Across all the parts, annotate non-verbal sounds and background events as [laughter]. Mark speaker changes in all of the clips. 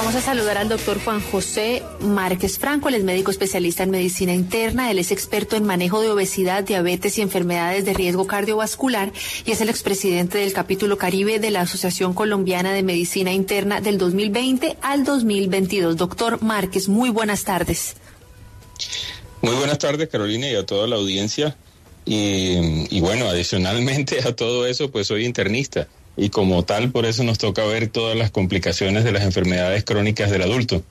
Speaker 1: Vamos a saludar al doctor Juan José Márquez Franco, él es médico especialista en medicina interna, él es experto en manejo de obesidad, diabetes y enfermedades de riesgo cardiovascular y es el expresidente del capítulo Caribe de la Asociación Colombiana de Medicina Interna del 2020 al 2022. Doctor Márquez, muy buenas tardes.
Speaker 2: Muy buenas tardes, Carolina, y a toda la audiencia. Y, y bueno, adicionalmente a todo eso, pues soy internista y como tal, por eso nos toca ver todas las complicaciones de las enfermedades crónicas del adulto.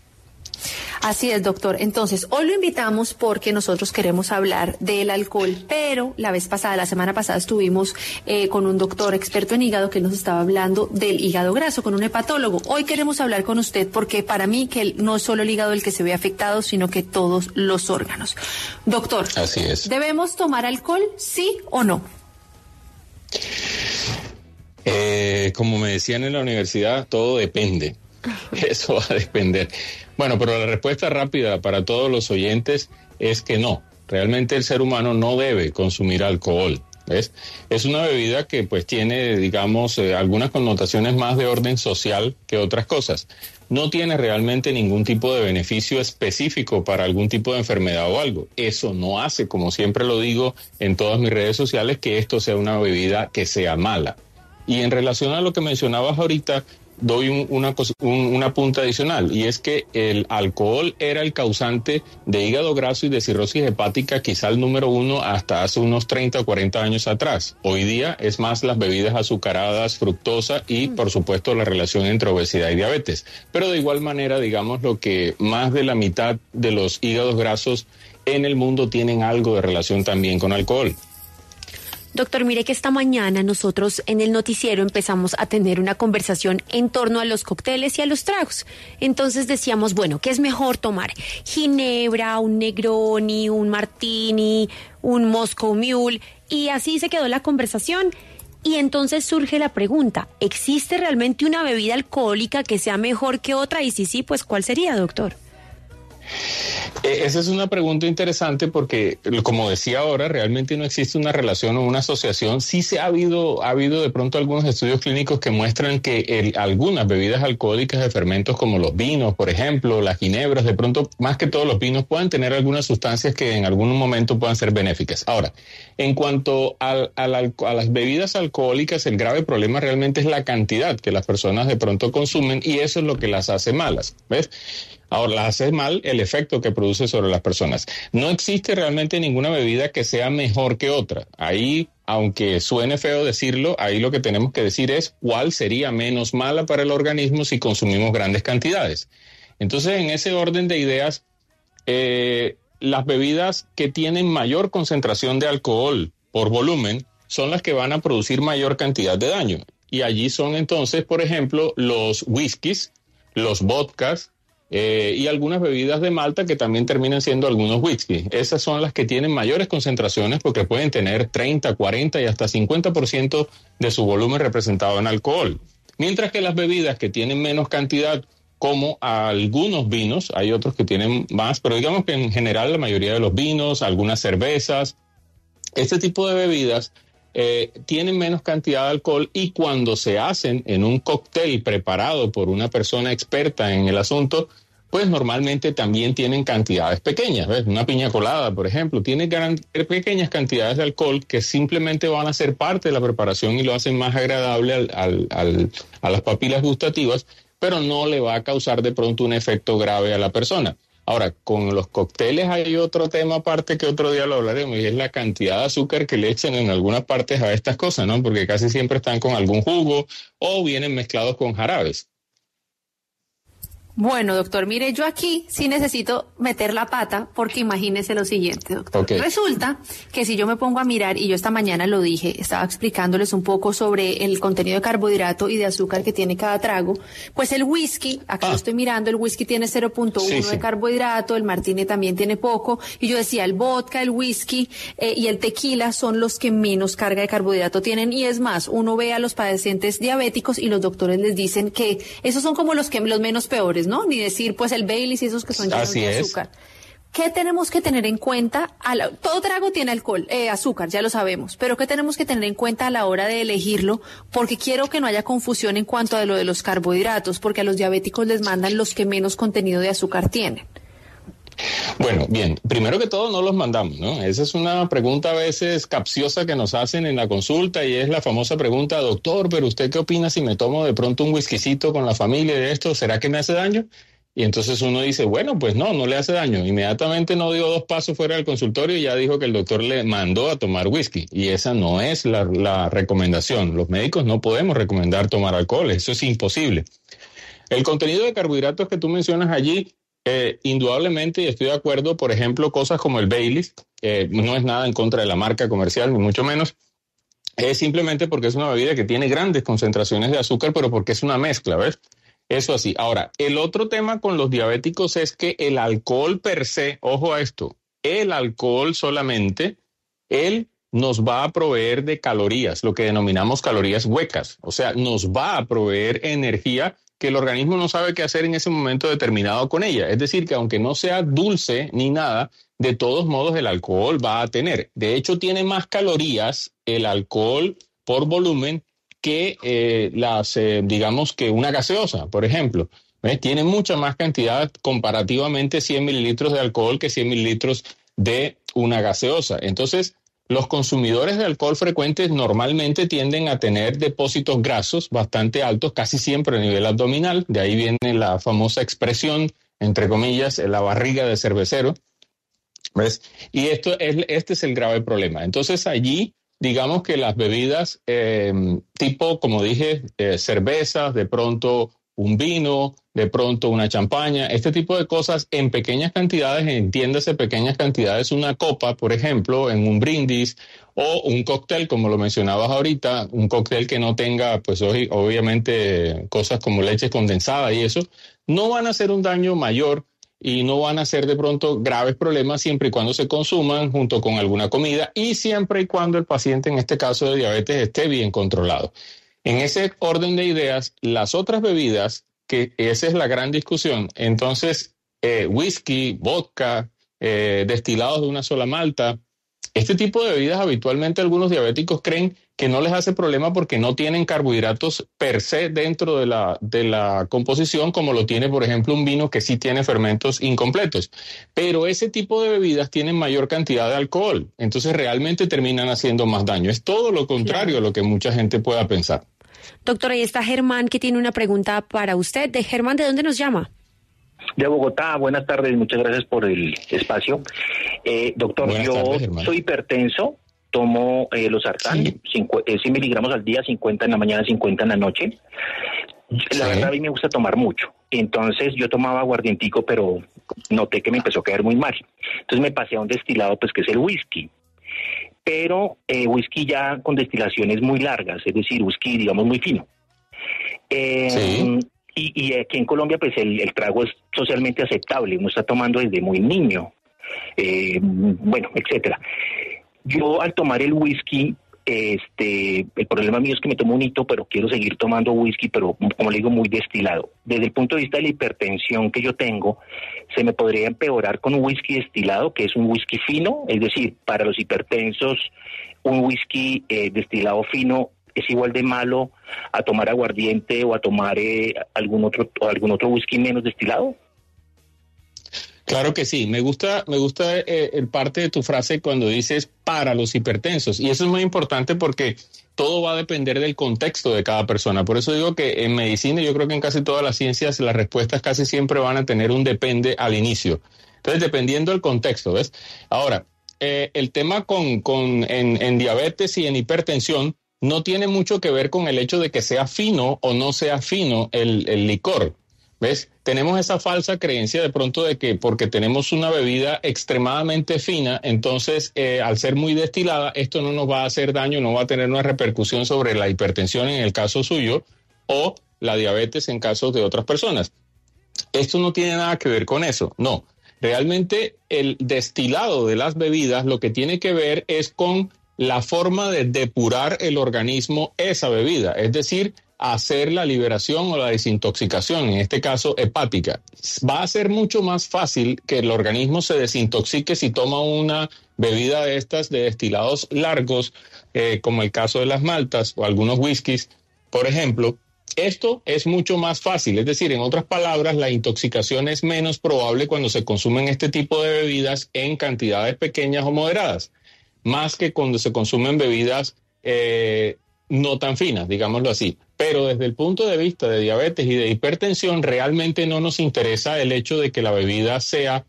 Speaker 1: Así es, doctor. Entonces, hoy lo invitamos porque nosotros queremos hablar del alcohol, pero la vez pasada, la semana pasada, estuvimos eh, con un doctor experto en hígado que nos estaba hablando del hígado graso, con un hepatólogo. Hoy queremos hablar con usted porque para mí que no es solo el hígado el que se ve afectado, sino que todos los órganos. Doctor, Así es. ¿debemos tomar alcohol, sí o no?
Speaker 2: Eh, como me decían en la universidad, todo depende. [laughs] Eso va a depender. Bueno, pero la respuesta rápida para todos los oyentes es que no. Realmente el ser humano no debe consumir alcohol. Es una bebida que pues tiene, digamos, eh, algunas connotaciones más de orden social que otras cosas. No tiene realmente ningún tipo de beneficio específico para algún tipo de enfermedad o algo. Eso no hace, como siempre lo digo en todas mis redes sociales, que esto sea una bebida que sea mala. Y en relación a lo que mencionabas ahorita, doy una, una punta adicional, y es que el alcohol era el causante de hígado graso y de cirrosis hepática, quizá el número uno hasta hace unos 30 o 40 años atrás. Hoy día es más las bebidas azucaradas, fructosa y, mm. por supuesto, la relación entre obesidad y diabetes. Pero de igual manera, digamos lo que más de la mitad de los hígados grasos en el mundo tienen algo de relación también con alcohol.
Speaker 3: Doctor, mire que esta mañana nosotros en el noticiero empezamos a tener una conversación en torno a los cócteles y a los tragos. Entonces decíamos, bueno, ¿qué es mejor tomar? Ginebra, un Negroni, un Martini, un Moscow Mule. Y así se quedó la conversación. Y entonces surge la pregunta, ¿existe realmente una bebida alcohólica que sea mejor que otra? Y si sí, pues ¿cuál sería, doctor?
Speaker 2: Eh, esa es una pregunta interesante porque, como decía ahora, realmente no existe una relación o una asociación. Sí se ha habido, ha habido de pronto algunos estudios clínicos que muestran que algunas bebidas alcohólicas de fermentos como los vinos, por ejemplo, las ginebras, de pronto más que todos los vinos pueden tener algunas sustancias que en algún momento puedan ser benéficas. Ahora, en cuanto a las bebidas alcohólicas, el grave problema realmente es la cantidad que las personas de pronto consumen y eso es lo que las hace malas. ¿Ves? Ahora, las hace mal el efecto que produce sobre las personas. No existe realmente ninguna bebida que sea mejor que otra. Ahí, aunque suene feo decirlo, ahí lo que tenemos que decir es cuál sería menos mala para el organismo si consumimos grandes cantidades. Entonces, en ese orden de ideas, eh, las bebidas que tienen mayor concentración de alcohol por volumen son las que van a producir mayor cantidad de daño. Y allí son entonces, por ejemplo, los whiskies, los vodkas, eh, y algunas bebidas de Malta que también terminan siendo algunos whisky. Esas son las que tienen mayores concentraciones porque pueden tener 30, 40 y hasta 50% de su volumen representado en alcohol. Mientras que las bebidas que tienen menos cantidad, como algunos vinos, hay otros que tienen más, pero digamos que en general la mayoría de los vinos, algunas cervezas, este tipo de bebidas eh, tienen menos cantidad de alcohol y cuando se hacen en un cóctel preparado por una persona experta en el asunto, pues normalmente también tienen cantidades pequeñas. Una piña colada, por ejemplo, tiene pequeñas cantidades de alcohol que simplemente van a ser parte de la preparación y lo hacen más agradable a las papilas gustativas, pero no le va a causar de pronto un efecto grave a la persona. Ahora, con los cócteles hay otro tema aparte que otro día lo hablaremos y es la cantidad de azúcar que le echan en algunas partes a estas cosas, ¿no? Porque casi siempre están con algún jugo o vienen mezclados con jarabes.
Speaker 1: Bueno, doctor, mire, yo aquí sí necesito meter la pata porque imagínese lo siguiente, doctor. Resulta que si yo me pongo a mirar, y yo esta mañana lo dije, estaba explicándoles un poco sobre el contenido de carbohidrato y de azúcar que tiene cada trago, pues el whisky, acá lo ah. estoy mirando, el whisky tiene 0.1 de carbohidrato, el martini también tiene poco, y yo decía, el vodka, el whisky eh, y el tequila son los que menos carga de carbohidrato tienen, y es más, uno ve a los pacientes diabéticos y los doctores les dicen que esos son como los que los menos peores, ¿no? Ni decir, pues el Baileys y esos que son llenos de azúcar. ¿Qué tenemos que tener en cuenta? todo trago tiene alcohol, eh, azúcar, ya lo sabemos, pero ¿qué tenemos que tener en cuenta a la hora de elegirlo? Porque quiero que no haya confusión en cuanto a lo de los carbohidratos, porque a los diabéticos les mandan los que menos contenido de azúcar tienen.
Speaker 2: Bueno, bien, primero que todo no los mandamos, ¿no? Esa es una pregunta a veces capciosa que nos hacen en la consulta y es la famosa pregunta, doctor, pero usted qué opina si me tomo de pronto un whiskycito con la familia de esto, ¿será que me hace daño? Y entonces uno dice, bueno, pues no, no le hace daño. Inmediatamente no dio dos pasos fuera del consultorio y ya dijo que el doctor le mandó a tomar whisky. Y esa no es la, la recomendación. Los médicos no podemos recomendar tomar alcohol, eso es imposible. El contenido de carbohidratos que tú mencionas allí eh, indudablemente, y estoy de acuerdo, por ejemplo, cosas como el Baileys, no es nada en contra de la marca comercial, ni mucho menos. Es simplemente porque es una bebida que tiene grandes concentraciones de azúcar, pero porque es una mezcla, ¿ves? Eso así. Ahora, el otro tema con los diabéticos es que el alcohol per se, ojo a esto, el alcohol solamente, él nos va a proveer de calorías, lo que denominamos calorías huecas, o sea, nos va a proveer energía que el organismo no sabe qué hacer en ese momento determinado con ella. Es decir, que aunque no sea dulce ni nada, de todos modos el alcohol va a tener. De hecho, tiene más calorías el alcohol por volumen que eh, las, eh, digamos que una gaseosa, por ejemplo. ¿eh? Tiene mucha más cantidad comparativamente 100 mililitros de alcohol que 100 mililitros de una gaseosa. Entonces, los consumidores de alcohol frecuentes normalmente tienden a tener depósitos grasos bastante altos, casi siempre a nivel abdominal, de ahí viene la famosa expresión, entre comillas, la barriga de cervecero. ¿Ves? Y esto es, este es el grave problema. Entonces allí, digamos que las bebidas eh, tipo, como dije, eh, cervezas, de pronto un vino, de pronto una champaña, este tipo de cosas en pequeñas cantidades, entiéndase pequeñas cantidades, una copa, por ejemplo, en un brindis o un cóctel, como lo mencionabas ahorita, un cóctel que no tenga, pues obviamente, cosas como leche condensada y eso, no van a hacer un daño mayor y no van a ser de pronto graves problemas siempre y cuando se consuman junto con alguna comida y siempre y cuando el paciente, en este caso de diabetes, esté bien controlado. En ese orden de ideas, las otras bebidas que esa es la gran discusión. Entonces, eh, whisky, vodka, eh, destilados de una sola malta, este tipo de bebidas habitualmente algunos diabéticos creen que no les hace problema porque no tienen carbohidratos per se dentro de la, de la composición, como lo tiene, por ejemplo, un vino que sí tiene fermentos incompletos. Pero ese tipo de bebidas tienen mayor cantidad de alcohol, entonces realmente terminan haciendo más daño. Es todo lo contrario a lo que mucha gente pueda pensar.
Speaker 3: Doctor, ahí está Germán que tiene una pregunta para usted. De Germán, ¿de dónde nos llama?
Speaker 4: de Bogotá. Buenas tardes, muchas gracias por el espacio. Eh, doctor, yo soy hipertenso, tomo los Artán, 50 100 miligramos al día, 50 en la mañana, 50 en la noche. La verdad a mí me gusta tomar mucho. Entonces yo tomaba aguardientico, pero noté que me empezó a caer muy mal. Entonces me pasé a un destilado, pues que es el whisky pero eh, whisky ya con destilaciones muy largas, es decir, whisky, digamos, muy fino. Eh, y, aquí en Colombia, pues el, trago es socialmente aceptable, uno está tomando desde muy niño, eh, bueno, etcétera. Yo al tomar el whisky este, el problema mío es que me tomo un hito, pero quiero seguir tomando whisky, pero como le digo, muy destilado. Desde el punto de vista de la hipertensión que yo tengo, se me podría empeorar con un whisky destilado, que es un whisky fino, es decir, para los hipertensos, un whisky eh, destilado fino es igual de malo a tomar aguardiente o a tomar eh, algún otro algún otro whisky menos destilado.
Speaker 2: Claro que sí, me gusta, me gusta eh, el parte de tu frase cuando dices para los hipertensos. Y eso es muy importante porque todo va a depender del contexto de cada persona. Por eso digo que en medicina, yo creo que en casi todas las ciencias, las respuestas casi siempre van a tener un depende al inicio. Entonces, dependiendo del contexto, ¿ves? Ahora, eh, el tema con, con en, en diabetes y en hipertensión no tiene mucho que ver con el hecho de que sea fino o no sea fino el, el licor. ¿Ves? Tenemos esa falsa creencia de pronto de que porque tenemos una bebida extremadamente fina, entonces eh, al ser muy destilada, esto no nos va a hacer daño, no va a tener una repercusión sobre la hipertensión en el caso suyo o la diabetes en casos de otras personas. Esto no tiene nada que ver con eso, no. Realmente el destilado de las bebidas lo que tiene que ver es con la forma de depurar el organismo esa bebida, es decir, hacer la liberación o la desintoxicación, en este caso hepática. Va a ser mucho más fácil que el organismo se desintoxique si toma una bebida de estas de destilados largos, eh, como el caso de las maltas o algunos whiskies, por ejemplo. Esto es mucho más fácil, es decir, en otras palabras, la intoxicación es menos probable cuando se consumen este tipo de bebidas en cantidades pequeñas o moderadas, más que cuando se consumen bebidas eh, no tan finas, digámoslo así. Pero desde el punto de vista de diabetes y de hipertensión, realmente no nos interesa el hecho de que la bebida sea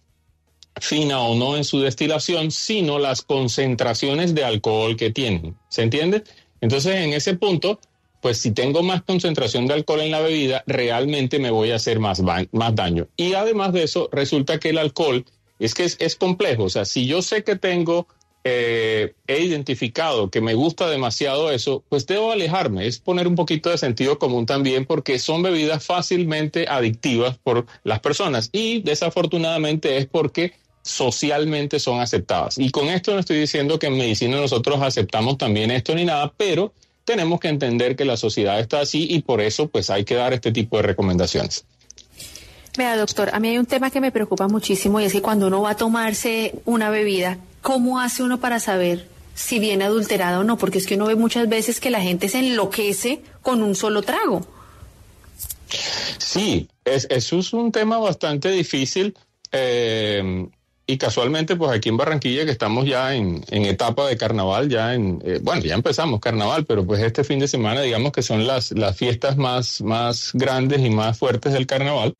Speaker 2: fina o no en su destilación, sino las concentraciones de alcohol que tienen. ¿Se entiende? Entonces, en ese punto, pues si tengo más concentración de alcohol en la bebida, realmente me voy a hacer más, más daño. Y además de eso, resulta que el alcohol es que es, es complejo. O sea, si yo sé que tengo eh, he identificado que me gusta demasiado eso, pues debo alejarme. Es poner un poquito de sentido común también porque son bebidas fácilmente adictivas por las personas y desafortunadamente es porque socialmente son aceptadas. Y con esto no estoy diciendo que en medicina nosotros aceptamos también esto ni nada, pero tenemos que entender que la sociedad está así y por eso pues hay que dar este tipo de recomendaciones.
Speaker 1: Vea doctor, a mí hay un tema que me preocupa muchísimo y es que cuando uno va a tomarse una bebida, ¿cómo hace uno para saber si viene adulterado o no? Porque es que uno ve muchas veces que la gente se enloquece con un solo trago.
Speaker 2: Sí, es, eso es un tema bastante difícil. Eh, y casualmente, pues aquí en Barranquilla, que estamos ya en, etapa de carnaval, ya en, eh, bueno, ya empezamos carnaval, pero pues este fin de semana, digamos que son las, las fiestas más, más grandes y más fuertes del carnaval,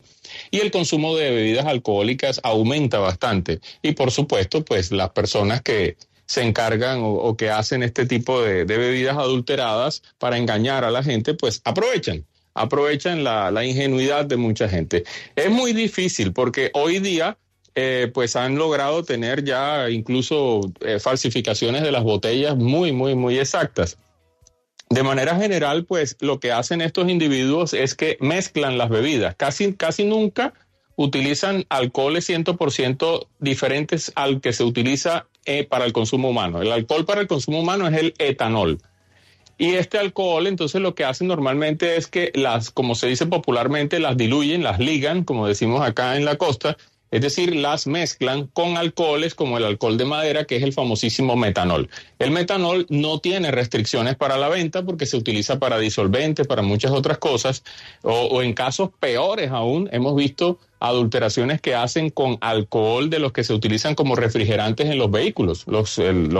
Speaker 2: y el consumo de bebidas alcohólicas aumenta bastante. Y por supuesto, pues las personas que se encargan o, que hacen este tipo de, bebidas adulteradas para engañar a la gente, pues aprovechan aprovechan la, ingenuidad de mucha gente. Es muy difícil porque hoy día eh, pues han logrado tener ya incluso eh, falsificaciones de las botellas muy, muy, muy exactas. De manera general, pues lo que hacen estos individuos es que mezclan las bebidas. Casi, casi nunca utilizan alcoholes 100% diferentes al que se utiliza eh, para el consumo humano. El alcohol para el consumo humano es el etanol. Y este alcohol, entonces lo que hacen normalmente es que las, como se dice popularmente, las diluyen, las ligan, como decimos acá en la costa, es decir, las mezclan con alcoholes como el alcohol de madera, que es el famosísimo metanol. El metanol no tiene restricciones para la venta porque se utiliza para disolventes, para muchas otras cosas, o, en casos peores aún hemos visto adulteraciones que hacen con alcohol de los que se utilizan como refrigerantes en los vehículos. Los,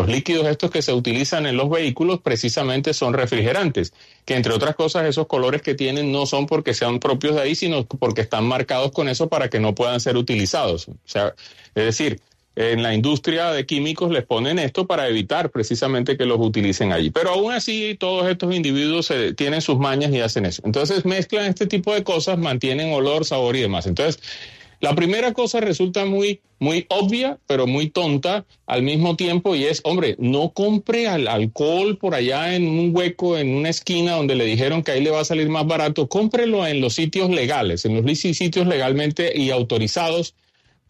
Speaker 2: líquidos estos que se utilizan en los vehículos precisamente son refrigerantes, que entre otras cosas esos colores que tienen no son porque sean propios de ahí, sino porque están marcados con eso para que no puedan ser utilizados. O sea, es decir, en la industria de químicos les ponen esto para evitar precisamente que los utilicen allí. Pero aún así todos estos individuos se, eh, tienen sus mañas y hacen eso. Entonces mezclan este tipo de cosas, mantienen olor, sabor y demás. Entonces, la primera cosa resulta muy, muy obvia, pero muy tonta al mismo tiempo y es, hombre, no compre alcohol por allá en un hueco, en una esquina donde le dijeron que ahí le va a salir más barato, cómprelo en los sitios legales, en los sitios legalmente y autorizados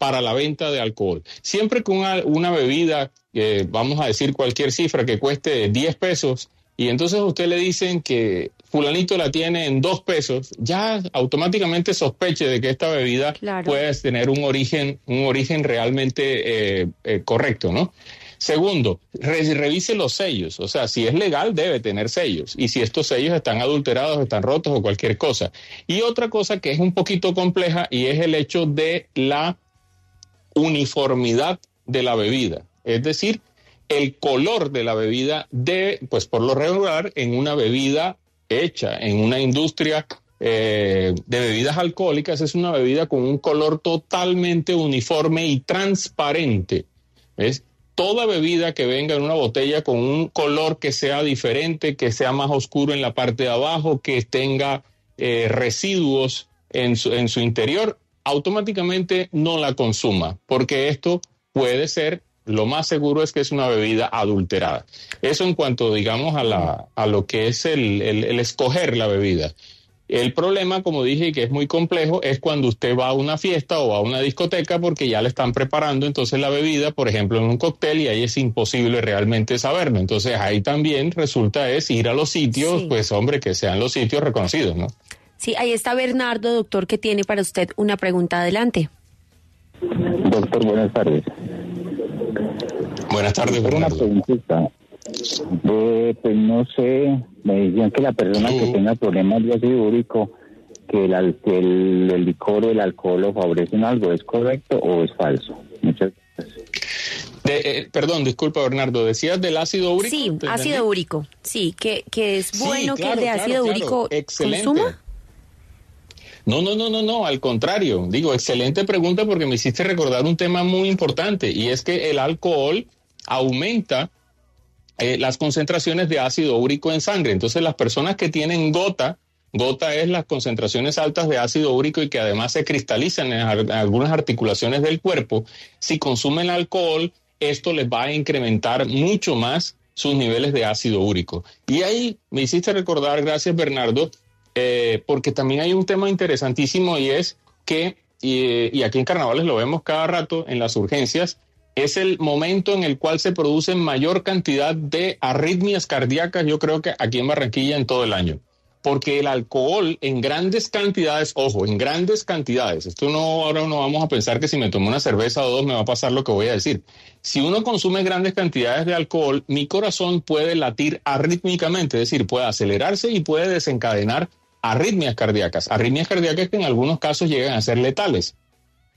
Speaker 2: para la venta de alcohol. Siempre que una, bebida, eh, vamos a decir cualquier cifra que cueste 10 pesos, y entonces usted le dicen que fulanito la tiene en 2 pesos, ya automáticamente sospeche de que esta bebida puede tener un origen, un origen realmente eh, eh, correcto, ¿no? Segundo, revise los sellos. O sea, si es legal, debe tener sellos. Y si estos sellos están adulterados, están rotos o cualquier cosa. Y otra cosa que es un poquito compleja y es el hecho de la uniformidad de la bebida, es decir, el color de la bebida debe, pues por lo regular, en una bebida hecha en una industria eh, de bebidas alcohólicas, es una bebida con un color totalmente uniforme y transparente. es Toda bebida que venga en una botella con un color que sea diferente, que sea más oscuro en la parte de abajo, que tenga eh, residuos en en su interior, automáticamente no la consuma, porque esto puede ser, lo más seguro es que es una bebida adulterada. Eso en cuanto, digamos, a, la, a lo que es el, el, escoger la bebida. El problema, como dije, que es muy complejo, es cuando usted va a una fiesta o a una discoteca porque ya le están preparando entonces la bebida, por ejemplo, en un cóctel y ahí es imposible realmente saberlo. Entonces ahí también resulta es ir a los sitios, pues hombre, que sean los sitios reconocidos, ¿no?
Speaker 3: Sí, ahí está Bernardo, doctor, que tiene para usted una pregunta. Adelante.
Speaker 2: Doctor, buenas tardes. Buenas tardes,
Speaker 4: Bernardo. Una preguntita. pues no sé, me decían que la persona que tenga problemas de ácido úrico, que el, el, licor o el alcohol lo favorecen algo, ¿es
Speaker 2: correcto o es falso? Muchas gracias. Eh, perdón, disculpa Bernardo, decías del ácido úrico. Sí, ácido
Speaker 3: úrico, sí, que, que es bueno que el de ácido úrico consuma.
Speaker 2: No, no, no, no, no, al contrario. Digo, excelente pregunta porque me hiciste recordar un tema muy importante y es que el alcohol aumenta eh, las concentraciones de ácido úrico en sangre. Entonces, las personas que tienen gota, gota es las concentraciones altas de ácido úrico y que además se cristalizan en algunas articulaciones del cuerpo, si consumen alcohol, esto les va a incrementar mucho más sus niveles de ácido úrico. Y ahí me hiciste recordar, gracias Bernardo, eh, porque también hay un tema interesantísimo y es que, y, aquí en Carnavales lo vemos cada rato en las urgencias, es el momento en el cual se produce mayor cantidad de arritmias cardíacas, yo creo que aquí en Barranquilla en todo el año. Porque el alcohol en grandes cantidades, ojo, en grandes cantidades, esto no, ahora no vamos a pensar que si me tomo una cerveza o dos me va a pasar lo que voy a decir. Si uno consume grandes cantidades de alcohol, mi corazón puede latir arrítmicamente, es decir, puede acelerarse y puede desencadenar arritmias cardíacas, arritmias cardíacas que en algunos casos llegan a ser letales.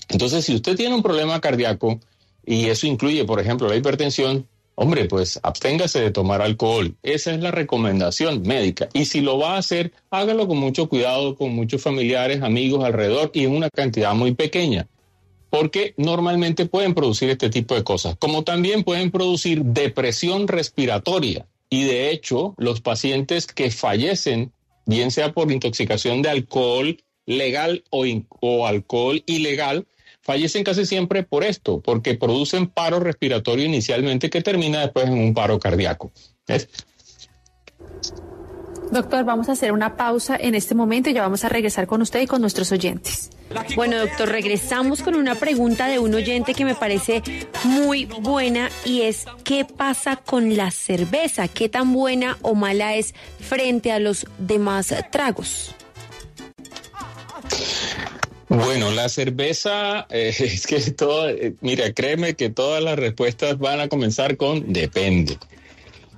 Speaker 2: Entonces, si usted tiene un problema cardíaco y eso incluye, por ejemplo, la hipertensión, hombre, pues absténgase de tomar alcohol. Esa es la recomendación médica. Y si lo va a hacer, hágalo con mucho cuidado, con muchos familiares, amigos alrededor y en una cantidad muy pequeña. Porque normalmente pueden producir este tipo de cosas, como también pueden producir depresión respiratoria. Y de hecho, los pacientes que fallecen bien sea por intoxicación de alcohol legal o, o alcohol ilegal, fallecen casi siempre por esto, porque producen paro respiratorio inicialmente que termina después en un paro cardíaco.
Speaker 1: Doctor, vamos a hacer una pausa en este momento y ya vamos a regresar con usted y con nuestros oyentes. Bueno, doctor,
Speaker 3: regresamos con una pregunta de un oyente que me parece muy buena y es ¿qué pasa con la cerveza? ¿Qué tan buena o mala es frente a los demás tragos?
Speaker 2: Bueno, la cerveza, [laughs] eh, es que todo, eh, mira, créeme que todas las respuestas van a comenzar con depende.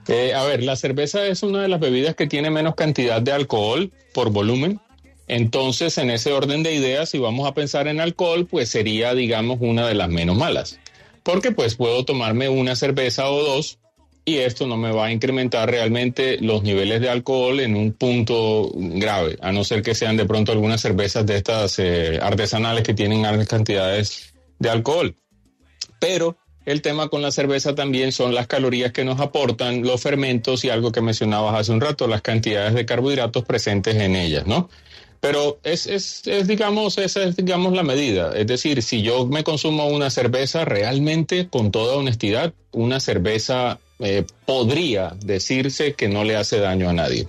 Speaker 2: Eh, a ver, la cerveza es una de las bebidas que tiene menos cantidad de alcohol por volumen entonces, en ese orden de ideas, si vamos a pensar en alcohol, pues sería, digamos, una de las menos malas. Porque pues puedo tomarme una cerveza o dos y esto no me va a incrementar realmente los niveles de alcohol en un punto grave, a no ser que sean de pronto algunas cervezas de estas eh, artesanales que tienen grandes cantidades de alcohol. Pero el tema con la cerveza también son las calorías que nos aportan, los fermentos y algo que mencionabas hace un rato, las cantidades de carbohidratos presentes en ellas, ¿no? Pero es, es, digamos, esa es, digamos, la medida. Es decir, si yo me consumo una cerveza, realmente, con toda honestidad, una cerveza eh, podría decirse que no le hace daño a nadie.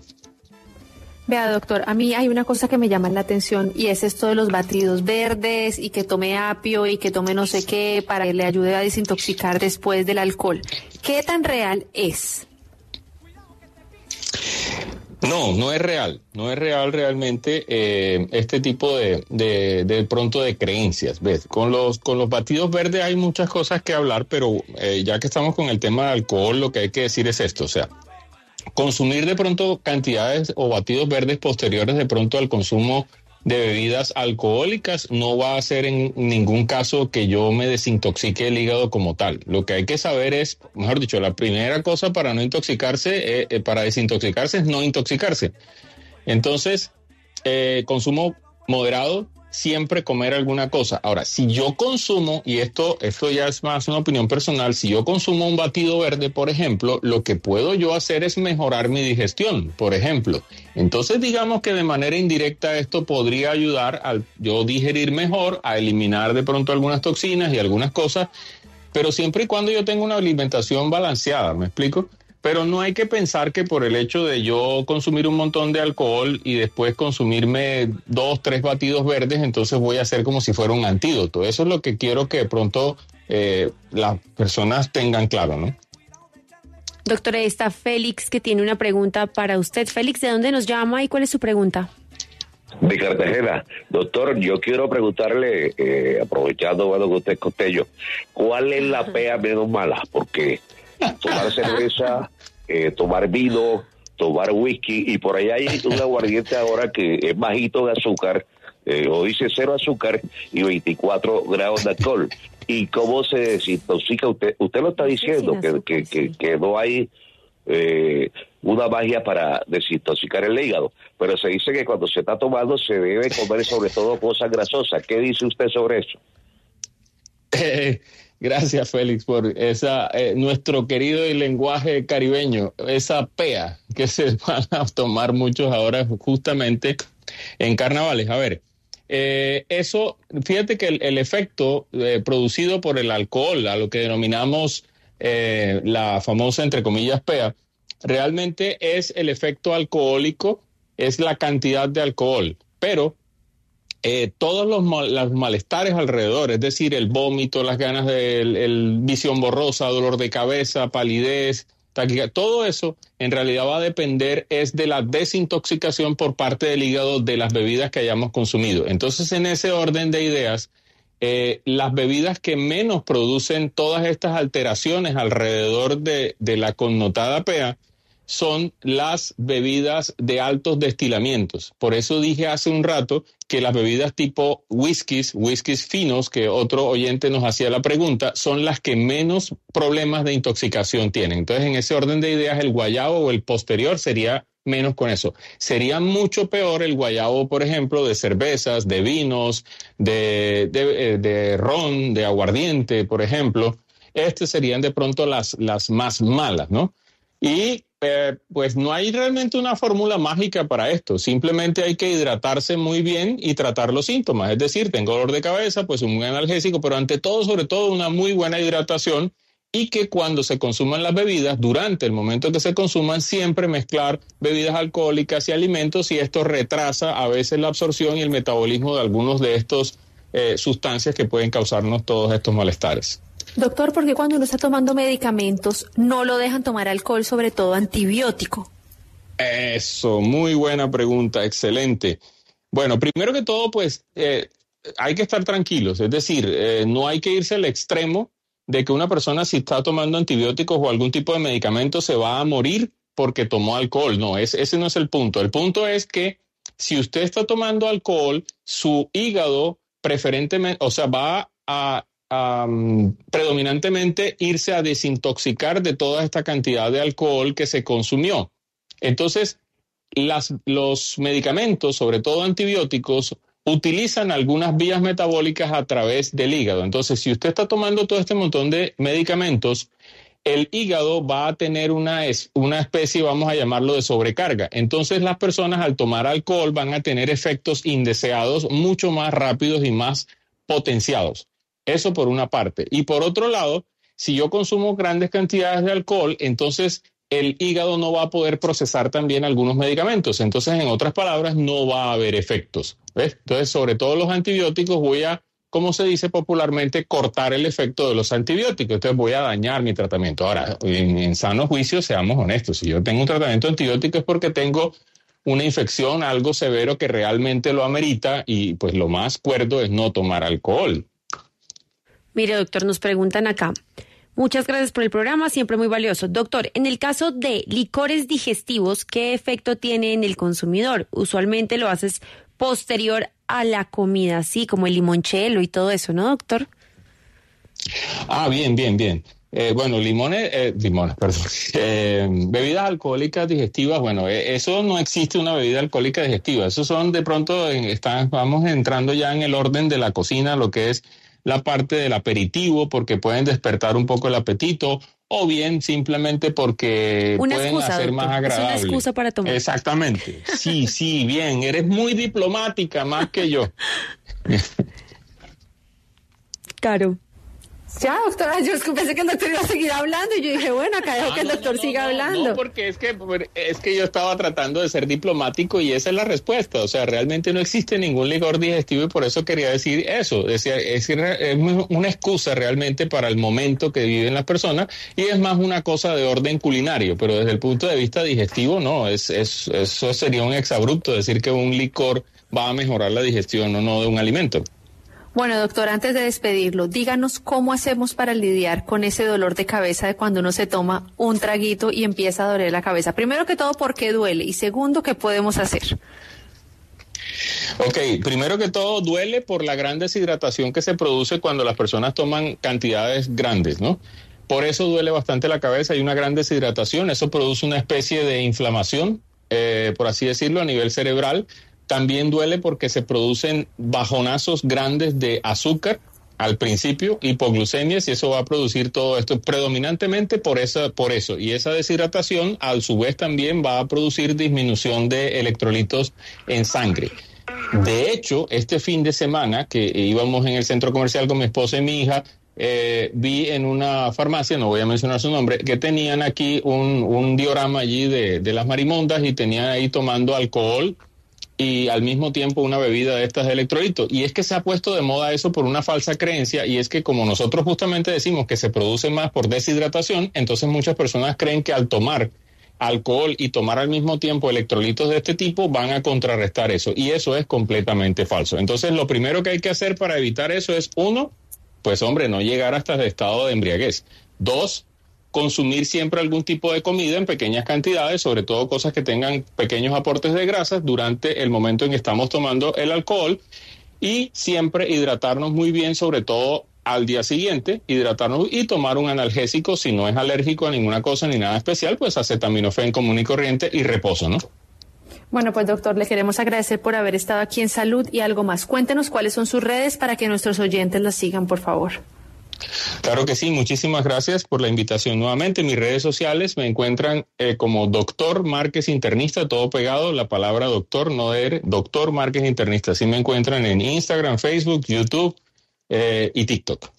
Speaker 1: Vea, doctor, a mí hay una cosa que me llama la atención y es esto de los batidos verdes y que tome apio y que tome no sé qué para que le ayude a desintoxicar después del alcohol. ¿Qué tan real es?
Speaker 2: No, no es real, no es real realmente eh, este tipo de, de, de, pronto de creencias, ¿ves? Con los, con los batidos verdes hay muchas cosas que hablar, pero eh, ya que estamos con el tema de alcohol, lo que hay que decir es esto, o sea, consumir de pronto cantidades o batidos verdes posteriores de pronto al consumo de bebidas alcohólicas no va a ser en ningún caso que yo me desintoxique el hígado como tal. Lo que hay que saber es, mejor dicho, la primera cosa para no intoxicarse, eh, eh, para desintoxicarse es no intoxicarse. Entonces, eh, consumo moderado, siempre comer alguna cosa. Ahora, si yo consumo, y esto, esto ya es más una opinión personal, si yo consumo un batido verde, por ejemplo, lo que puedo yo hacer es mejorar mi digestión, por ejemplo. Entonces, digamos que de manera indirecta esto podría ayudar al yo digerir mejor, a eliminar de pronto algunas toxinas y algunas cosas, pero siempre y cuando yo tenga una alimentación balanceada, ¿me explico? Pero no hay que pensar que por el hecho de yo consumir un montón de alcohol y después consumirme dos, tres batidos verdes, entonces voy a hacer como si fuera un antídoto. Eso es lo que quiero que de pronto eh, las personas tengan claro, ¿no?
Speaker 3: Doctora, está Félix que tiene una pregunta para usted. Félix, ¿de dónde nos llama y cuál es su pregunta?
Speaker 4: De Cartagena. Doctor, yo quiero preguntarle, eh, aprovechando bueno, que usted es ¿cuál es la pea menos mala? Porque tomar cerveza, eh, tomar vino, tomar whisky y por ahí hay un aguardiente ahora que es bajito de azúcar, eh, o dice cero azúcar y 24 grados de alcohol. ¿Y cómo se desintoxica? Usted, usted lo está diciendo, que, no hay eh, una magia para desintoxicar el hígado, pero se dice que cuando se está tomando se debe comer sobre todo cosas grasosas. ¿Qué dice usted sobre eso?
Speaker 2: [laughs] Gracias, Félix, por esa, eh, nuestro querido lenguaje caribeño, esa pea que se [laughs] van a tomar muchos ahora justamente en carnavales. A ver, eh, eso, fíjate que el, efecto eh, producido por el alcohol, a lo que denominamos la famosa, entre comillas, pea, realmente es el efecto alcohólico, es la cantidad de alcohol, pero eh, todos los, malestares alrededor, es decir, el vómito, las ganas de el, visión borrosa, dolor de cabeza, palidez, todo eso en realidad va a depender es de la desintoxicación por parte del hígado de las bebidas que hayamos consumido. Entonces, en ese orden de ideas, eh, las bebidas que menos producen todas estas alteraciones alrededor de, de la connotada PEA son las bebidas de altos destilamientos. Por eso dije hace un rato que las bebidas tipo whiskies, whiskies finos, que otro oyente nos hacía la pregunta, son las que menos problemas de intoxicación tienen. Entonces, en ese orden de ideas, el guayabo o el posterior sería menos con eso. Sería mucho peor el guayabo, por ejemplo, de cervezas, de vinos, de, eh, ron, de aguardiente, por ejemplo. Estas serían de pronto las, las más malas, ¿no? Y eh, pues no hay realmente una fórmula mágica para esto, simplemente hay que hidratarse muy bien y tratar los síntomas, es decir, tengo dolor de cabeza, pues un buen analgésico, pero ante todo, sobre todo, una muy buena hidratación y que cuando se consuman las bebidas, durante el momento que se consuman, siempre mezclar bebidas alcohólicas y alimentos y esto retrasa a veces la absorción y el metabolismo de algunos de estos eh, sustancias que pueden causarnos todos estos malestares.
Speaker 1: Doctor, ¿por qué cuando uno está tomando medicamentos no lo dejan tomar alcohol, sobre todo antibiótico?
Speaker 2: Eso, muy buena pregunta, excelente. Bueno, primero que todo, pues eh, hay que estar tranquilos, es decir, eh, no hay que irse al extremo de que una persona si está tomando antibióticos o algún tipo de medicamento se va a morir porque tomó alcohol. No, ese no es el punto. El punto es que si usted está tomando alcohol, su hígado preferentemente, o sea, va a predominantemente irse a desintoxicar de toda esta cantidad de alcohol que se consumió. Entonces, los medicamentos, sobre todo antibióticos, utilizan algunas vías metabólicas a través del hígado. Entonces, si usted está tomando todo este montón de medicamentos, el hígado va a tener una, una especie, vamos a llamarlo, de sobrecarga. Entonces, las personas al tomar alcohol van a tener efectos indeseados mucho más rápidos y más potenciados. Eso por una parte. Y por otro lado, si yo consumo grandes cantidades de alcohol, entonces el hígado no va a poder procesar también algunos medicamentos. Entonces, en otras palabras, no va a haber efectos. Entonces, sobre todo los antibióticos, voy a, como se dice popularmente, cortar el efecto de los antibióticos. Entonces, voy a dañar mi tratamiento. Ahora, en, sano juicio, seamos honestos. Si yo tengo un tratamiento antibiótico es porque tengo una infección, algo severo que realmente lo amerita y pues lo más cuerdo es no tomar alcohol.
Speaker 3: Mire, doctor, nos preguntan acá. Muchas gracias por el programa, siempre muy valioso. Doctor, en el caso de licores digestivos, ¿qué efecto tiene en el consumidor? Usualmente lo haces posterior a la comida, así como el limonchelo y todo eso, ¿no, doctor?
Speaker 2: Ah, bien, bien, bien. Eh, bueno, limones, eh, limones, perdón. [laughs] Eh, bebidas alcohólicas digestivas, bueno, eso no existe una bebida alcohólica digestiva. Eso son de pronto, están, vamos entrando ya en el orden de la cocina, lo que es la parte del aperitivo porque pueden despertar un poco el apetito o bien simplemente porque pueden hacer más agradable. para Exactamente. Sí, sí, bien. Eres muy diplomática más que yo. [laughs]
Speaker 1: Claro. Ya, doctora, yo pensé que el doctor iba a seguir hablando y yo dije, bueno, acá dejo ah, que el doctor siga hablando. No,
Speaker 2: porque es que, es que yo estaba tratando de ser diplomático y esa es la respuesta. O sea, realmente no existe ningún licor digestivo y por eso quería decir eso. Decía, es, es una excusa realmente para el momento que viven las personas y es más una cosa de orden culinario, pero desde el punto de vista digestivo, no, es, es, eso sería un exabrupto decir que un licor va a mejorar la digestión o no de un alimento.
Speaker 1: Bueno, doctor, antes de despedirlo, díganos cómo hacemos para lidiar con ese dolor de cabeza de cuando uno se toma un traguito y empieza a doler la cabeza. Primero que todo, ¿por qué duele? Y segundo, ¿qué podemos hacer?
Speaker 2: Ok, primero que todo duele por la gran deshidratación que se produce cuando las personas toman cantidades grandes, ¿no? Por eso duele bastante la cabeza, hay una gran deshidratación, eso produce una especie de inflamación, eh, por así decirlo, a nivel cerebral, también duele porque se producen bajonazos grandes de azúcar al principio, hipoglucemias, y eso va a producir todo esto predominantemente por, esa, por eso. Y esa deshidratación, a su vez, también va a producir disminución de electrolitos en sangre. De hecho, este fin de semana que íbamos en el centro comercial con mi esposa y mi hija, eh, vi en una farmacia, no voy a mencionar su nombre, que tenían aquí un, diorama allí de, de, las marimondas y tenían ahí tomando alcohol y al mismo tiempo una bebida de estas de electrolitos. Y es que se ha puesto de moda eso por una falsa creencia y es que como nosotros justamente decimos que se produce más por deshidratación, entonces muchas personas creen que al tomar alcohol y tomar al mismo tiempo electrolitos de este tipo van a contrarrestar eso y eso es completamente falso. Entonces lo primero que hay que hacer para evitar eso es uno, pues hombre, no llegar hasta el estado de embriaguez. Dos, consumir siempre algún tipo de comida en pequeñas cantidades, sobre todo cosas que tengan pequeños aportes de grasas durante el momento en que estamos tomando el alcohol y siempre hidratarnos muy bien, sobre todo al día siguiente, hidratarnos y tomar un analgésico si no es alérgico a ninguna cosa ni nada especial, pues acetaminofén común y corriente y reposo, ¿no?
Speaker 1: Bueno, pues doctor, le queremos agradecer por haber estado aquí en Salud y algo más. Cuéntenos cuáles son sus redes para que nuestros oyentes las sigan, por favor.
Speaker 2: Claro que sí, muchísimas gracias por la invitación nuevamente. Mis redes sociales me encuentran eh, como Doctor Márquez Internista, todo pegado, la palabra doctor, no de Doctor Márquez Internista. Así me encuentran en Instagram, Facebook, YouTube eh, y TikTok.